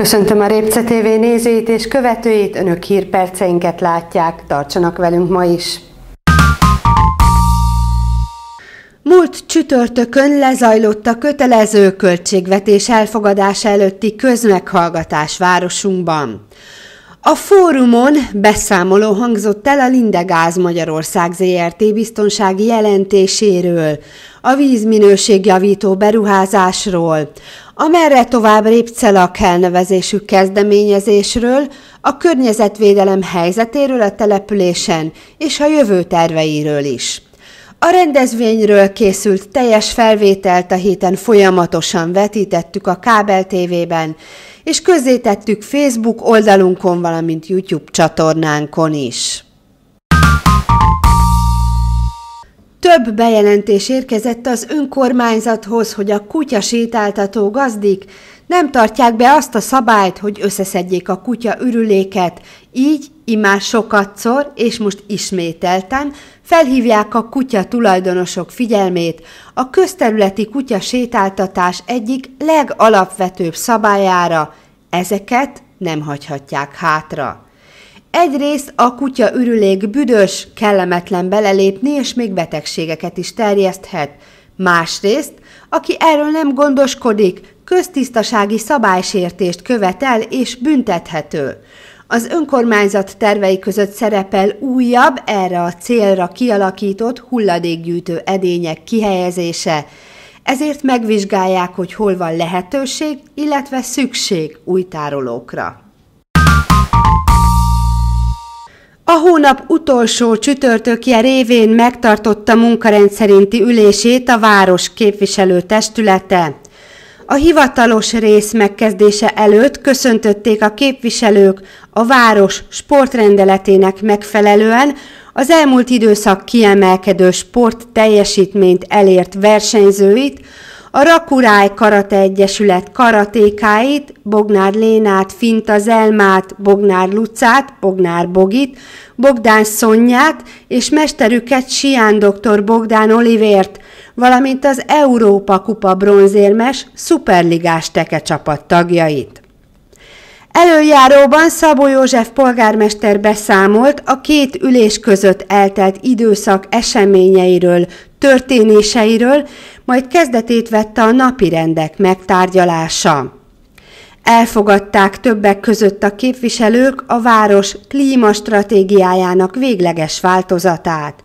Köszöntöm a Répce TV nézőit és követőit, önök hírperceinket látják, tartsanak velünk ma is! Múlt csütörtökön lezajlott a kötelező költségvetés elfogadása előtti közmeghallgatás városunkban. A fórumon beszámoló hangzott el a Lindegáz Magyarország ZRT biztonsági jelentéséről, a vízminőségjavító beruházásról, a merre tovább Répcelak elnevezésű kezdeményezésről, a környezetvédelem helyzetéről a településen és a jövő terveiről is. A rendezvényről készült teljes felvételt a héten folyamatosan vetítettük a kábel tévében, és közzétettük Facebook oldalunkon, valamint YouTube csatornánkon is. Több bejelentés érkezett az önkormányzathoz, hogy a kutyasétáltató gazdik nem tartják be azt a szabályt, hogy összeszedjék a kutya ürüléket, így immár sokatszor, és most ismételten felhívják a kutya tulajdonosok figyelmét a közterületi kutya sétáltatás egyik legalapvetőbb szabályára, ezeket nem hagyhatják hátra. Egyrészt a kutya ürülék büdös, kellemetlen belelépni, és még betegségeket is terjeszthet. Másrészt, aki erről nem gondoskodik, köztisztasági szabálysértést követel és büntethető. Az önkormányzat tervei között szerepel újabb, erre a célra kialakított hulladékgyűjtő edények kihelyezése, ezért megvizsgálják, hogy hol van lehetőség, illetve szükség új tárolókra. A hónap utolsó csütörtökje révén megtartotta munkarendszerinti ülését a város képviselő testülete. A hivatalos rész megkezdése előtt köszöntötték a képviselők a város sportrendeletének megfelelően az elmúlt időszak kiemelkedő sport teljesítményt elért versenyzőit, a Rakuráj Karate Egyesület karatékáit, Bognár Lénát, Finta Zelmát, Bognár Lucát, Bognár Bogit, Bogdán Szonyát és mesterüket Sián dr. Bogdán Olivért, valamint az Európa Kupa bronzérmes szuperligás csapat tagjait. Előjáróban Szabó József polgármester beszámolt a két ülés között eltelt időszak eseményeiről, történéseiről, majd kezdetét vette a rendek megtárgyalása. Elfogadták többek között a képviselők a város klímastratégiájának végleges változatát.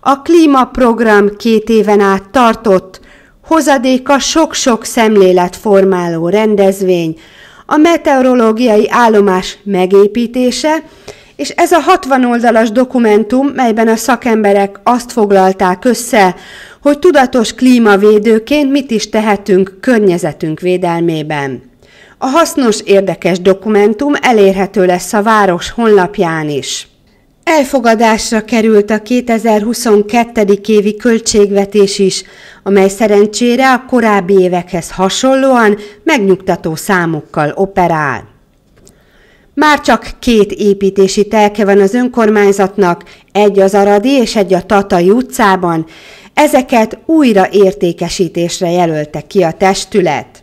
A klímaprogram két éven át tartott, hozadéka sok-sok szemléletformáló rendezvény, a meteorológiai állomás megépítése, és ez a 60 oldalas dokumentum, melyben a szakemberek azt foglalták össze, hogy tudatos klímavédőként mit is tehetünk környezetünk védelmében. A hasznos érdekes dokumentum elérhető lesz a város honlapján is. Elfogadásra került a 2022. évi költségvetés is, amely szerencsére a korábbi évekhez hasonlóan megnyugtató számokkal operál. Már csak két építési telke van az önkormányzatnak, egy az Aradi és egy a Tatai utcában, ezeket újra értékesítésre jelölte ki a testület.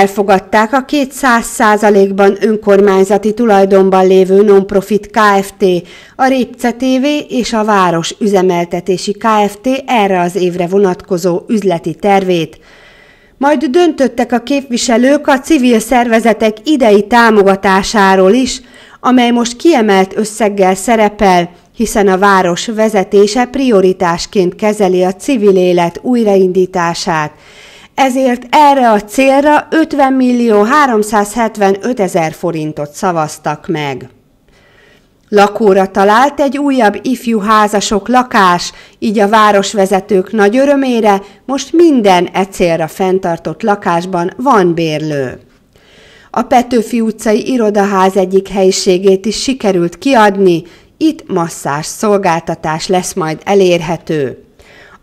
Elfogadták a 200%-ban önkormányzati tulajdonban lévő non-profit KFT, a Répce TV és a Város Üzemeltetési KFT erre az évre vonatkozó üzleti tervét. Majd döntöttek a képviselők a civil szervezetek idei támogatásáról is, amely most kiemelt összeggel szerepel, hiszen a város vezetése prioritásként kezeli a civil élet újraindítását. Ezért erre a célra 50 millió 375 ezer forintot szavaztak meg. Lakóra talált egy újabb ifjú házasok lakás, így a városvezetők nagy örömére most minden e célra fenntartott lakásban van bérlő. A Petőfi utcai irodaház egyik helyiségét is sikerült kiadni, itt masszás szolgáltatás lesz majd elérhető.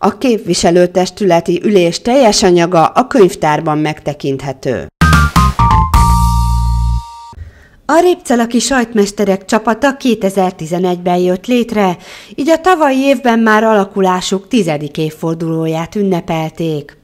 A képviselőtestületi ülés teljes anyaga a könyvtárban megtekinthető. A Répcelaki sajtmesterek csapata 2011-ben jött létre, így a tavalyi évben már alakulásuk tizedik évfordulóját ünnepelték.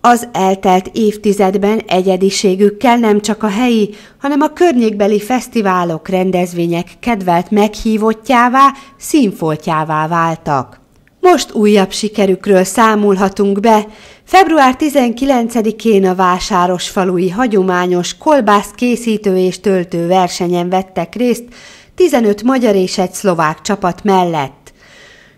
Az eltelt évtizedben egyediségükkel nem csak a helyi, hanem a környékbeli fesztiválok, rendezvények kedvelt meghívottjává, színfoltjává váltak. Most újabb sikerükről számolhatunk be. Február 19-én a falui hagyományos kolbász készítő és töltő versenyen vettek részt 15 magyar és egy szlovák csapat mellett.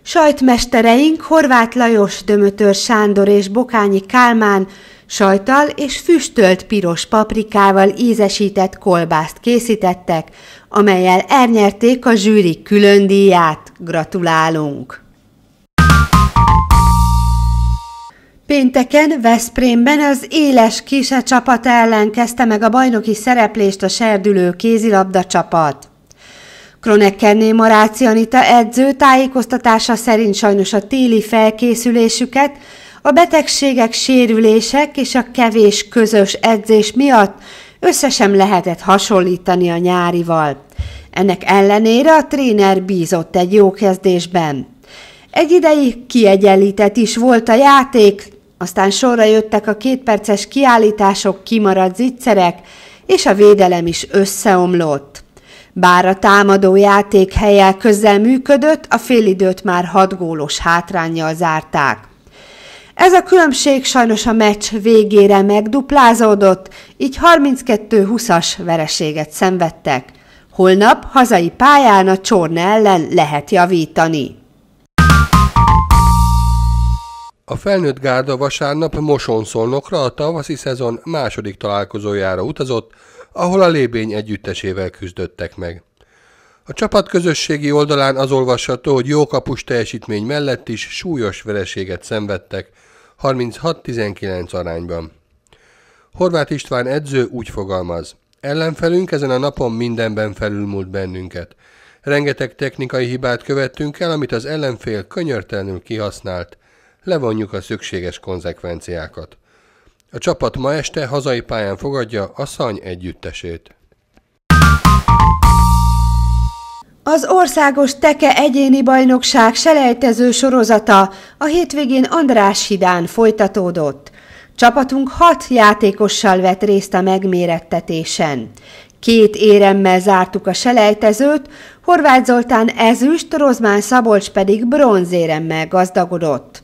Sajtmestereink Horváth Lajos, Dömötör Sándor és Bokányi Kálmán sajtal és füstölt piros paprikával ízesített kolbászt készítettek, amelyel elnyerték a zsűri külön díját. Gratulálunk! Pénteken Veszprémben az éles kise csapat ellen kezdte meg a bajnoki szereplést a serdülő kézilabda csapat. Kronekkerné Maráci Anita edző tájékoztatása szerint sajnos a téli felkészülésüket a betegségek, sérülések és a kevés közös edzés miatt össze sem lehetett hasonlítani a nyárival. Ennek ellenére a tréner bízott egy jó kezdésben. Egy ideig kiegyenlített is volt a játék, aztán sorra jöttek a kétperces kiállítások, kimaradt zicserek, és a védelem is összeomlott. Bár a támadó játék helyel közel működött, a félidőt már hat gólos hátránnyal zárták. Ez a különbség sajnos a meccs végére megduplázódott, így 32-20-as vereséget szenvedtek. Holnap hazai pályán a Csorna ellen lehet javítani. A felnőtt gárda vasárnap Mosonszolnokra a tavaszi szezon második találkozójára utazott, ahol a lébény együttesével küzdöttek meg. A csapat közösségi oldalán az olvasható, hogy jó kapus teljesítmény mellett is súlyos vereséget szenvedtek, 36-19 arányban. Horváth István edző úgy fogalmaz. Ellenfelünk ezen a napon mindenben felülmúlt bennünket. Rengeteg technikai hibát követtünk el, amit az ellenfél könyörtelenül kihasznált levonjuk a szükséges konzekvenciákat. A csapat ma este hazai pályán fogadja a Szany együttesét. Az országos teke egyéni bajnokság selejtező sorozata a hétvégén András hidán folytatódott. Csapatunk hat játékossal vett részt a megmérettetésen. Két éremmel zártuk a selejtezőt, Horváth Zoltán ezüst, Rozmán Szabolcs pedig bronzéremmel gazdagodott.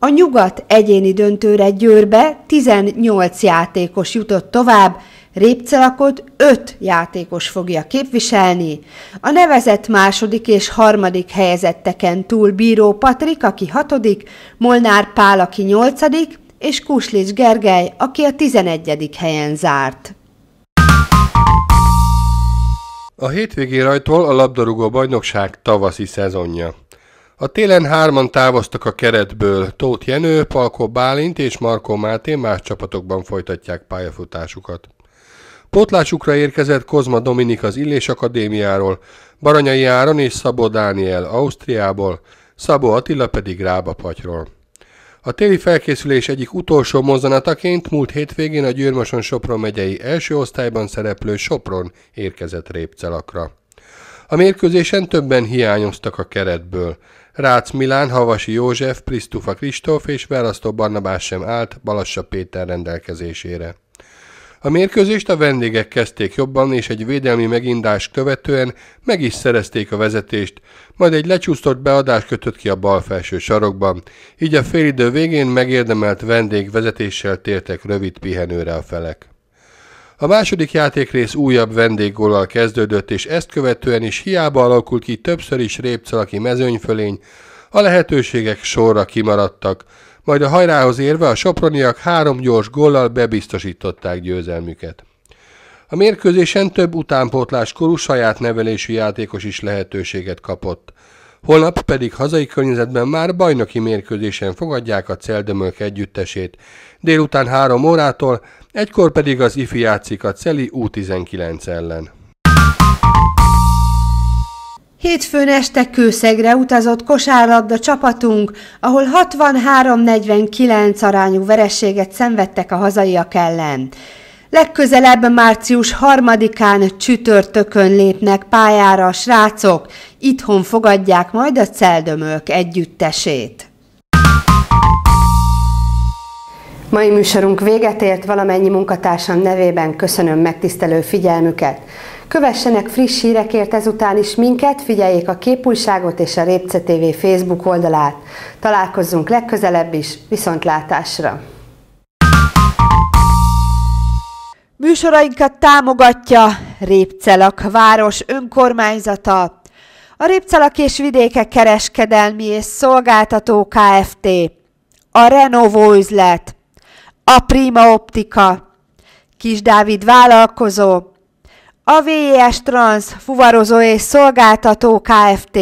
A nyugat egyéni döntőre Győrbe 18 játékos jutott tovább, Répcelakot 5 játékos fogja képviselni. A nevezett második és harmadik helyezetteken túl Bíró Patrik, aki hatodik, Molnár Pál, aki nyolcadik, és Kuslics Gergely, aki a 11. helyen zárt. A hétvégi rajtól a labdarúgó bajnokság tavaszi szezonja. A télen hárman távoztak a keretből, Tóth Jenő, Palko Bálint és Markó Máté más csapatokban folytatják pályafutásukat. Pótlásukra érkezett Kozma Dominik az Illés Akadémiáról, Baranyai Áron és Szabó Dániel Ausztriából, Szabó Attila pedig Rába Patyról. A téli felkészülés egyik utolsó mozzanataként múlt hétvégén a Győrmoson Sopron megyei első osztályban szereplő Sopron érkezett Répcelakra. A mérkőzésen többen hiányoztak a keretből. Rácz Milán, Havasi József, Prisztufa Kristóf és Verasztó Barnabás sem állt Balassa Péter rendelkezésére. A mérkőzést a vendégek kezdték jobban, és egy védelmi megindás követően meg is szerezték a vezetést, majd egy lecsúsztott beadás kötött ki a bal felső sarokban, így a félidő végén megérdemelt vendég vezetéssel tértek rövid pihenőre a felek. A második játékrész újabb vendéggólal kezdődött, és ezt követően is hiába alakult ki többször is répcalaki mezőnyfölény, a lehetőségek sorra kimaradtak, majd a hajrához érve a soproniak három gyors gollal bebiztosították győzelmüket. A mérkőzésen több korú saját nevelésű játékos is lehetőséget kapott. Holnap pedig hazai környezetben már bajnoki mérkőzésen fogadják a Celdömölk együttesét. Délután három órától egykor pedig az ifi játszik a Celi U19 ellen. Hétfőn este Kőszegre utazott kosárlabda csapatunk, ahol 63-49 arányú vereséget szenvedtek a hazaiak ellen. Legközelebb március 3-án csütörtökön lépnek pályára a srácok, itthon fogadják majd a Celdömök együttesét. Mai műsorunk véget ért, valamennyi munkatársam nevében köszönöm megtisztelő figyelmüket. Kövessenek friss hírekért ezután is minket, figyeljék a Képújságot és a Répce TV Facebook oldalát. Találkozzunk legközelebb is, viszontlátásra! Műsorainkat támogatja Répcelak város önkormányzata, a Répcelak és vidéke kereskedelmi és szolgáltató Kft., a Renovó üzlet, a Prima Optika, Kis Dávid vállalkozó, a VES Trans fuvarozó és szolgáltató Kft.,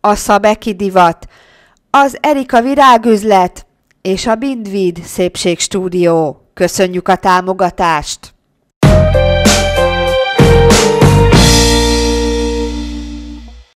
a Szabeki Divat, az Erika Virágüzlet és a Bindvid Szépségstúdió. Köszönjük a támogatást!